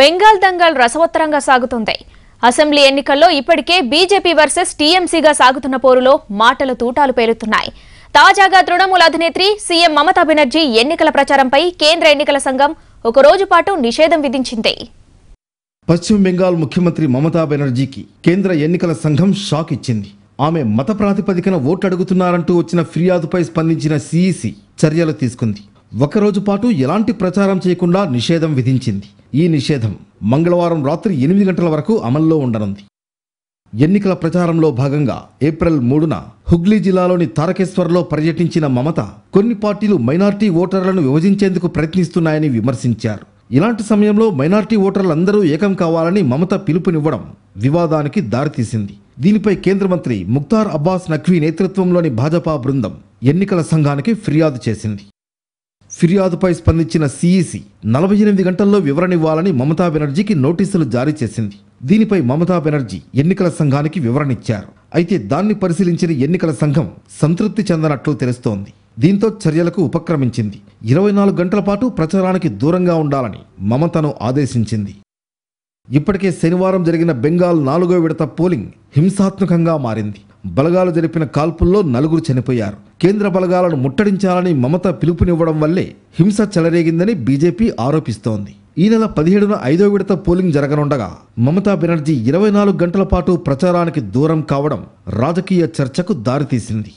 బెంగాల్ దంగల్ రసవత్తరంగా సాగుతోంది అసెంబ్లీ ఎన్నికల్లో ఇప్పటికే బీజేపీ వర్సెస్ టీఎంసీగా సాగుతున్న పోరులో మాటల తూటాలు పేరుతున్నాయి తాజాగా తృణమూల అధినేత్రి సీఎం మమతా బెనర్జీ ఎన్నికల ప్రచారంపై కేంద్ర ఎన్నికల సంఘం ఒక రోజు పాటు నిషేధం విధించింది పశ్చిమ బెంగాల్ ముఖ్యమంత్రి మమతా బెనర్జీకి కేంద్ర ఎన్నికల సంఘం షాక్ ఇచ్చింది ఆమె మత ప్రాతిపదికన ఓట్లు అడుగుతున్నారంటూ వచ్చిన ఫిర్యాదుపై స్పందించిన సీఈసీ చర్యలు తీసుకుంది ఒకరోజు పాటు ఎలాంటి ప్రచారం చేయకుండా నిషేధం విధించింది ఈ నిషేధం మంగళవారం రాత్రి ఎనిమిది గంటల వరకు అమల్లో ఉండనుంది ఎన్నికల ప్రచారంలో భాగంగా ఏప్రిల్ మూడున హుగ్లీ జిల్లాలోని తారకేశ్వర్లో పర్యటించిన మమత కొన్ని పార్టీలు మైనార్టీ ఓటర్లను విభజించేందుకు ప్రయత్నిస్తున్నాయని విమర్శించారు ఇలాంటి సమయంలో మైనార్టీ ఓటర్లందరూ ఏకం కావాలని మమత పిలుపునివ్వడం వివాదానికి దారితీసింది దీనిపై కేంద్ర మంత్రి ముక్తార్ అబ్బాస్ నఖ్వీ నేతృత్వంలోని భాజపా బృందం ఎన్నికల సంఘానికి ఫిర్యాదు చేసింది ఫిర్యాదుపై స్పందించిన సీఈసీ నలభై ఎనిమిది గంటల్లో వివరణ ఇవ్వాలని మమతా బెనర్జీకి నోటీసులు జారీ చేసింది దీనిపై మమతా బెనర్జీ ఎన్నికల సంఘానికి వివరణ ఇచ్చారు అయితే దాన్ని పరిశీలించిన ఎన్నికల సంఘం సంతృప్తి చెందనట్లు తెలుస్తోంది దీంతో చర్యలకు ఉపక్రమించింది ఇరవై నాలుగు గంటల పాటు ప్రచారానికి దూరంగా ఉండాలని మమతను ఆదేశించింది ఇప్పటికే శనివారం జరిగిన బెంగాల్ నాలుగో విడత పోలింగ్ హింసాత్మకంగా మారింది బలగాలు జరిపిన కాల్పుల్లో నలుగురు చనిపోయారు కేంద్ర బలగాలను ముట్టడించాలని మమత పిలుపునివ్వడం వల్లే హింస చెలరేగిందని బీజేపీ ఆరోపిస్తోంది ఈ నెల పదిహేడున ఐదో విడత పోలింగ్ జరగనుండగా మమతా బెనర్జీ ఇరవై నాలుగు గంటల పాటు ప్రచారానికి దూరం కావడం రాజకీయ చర్చకు దారితీసింది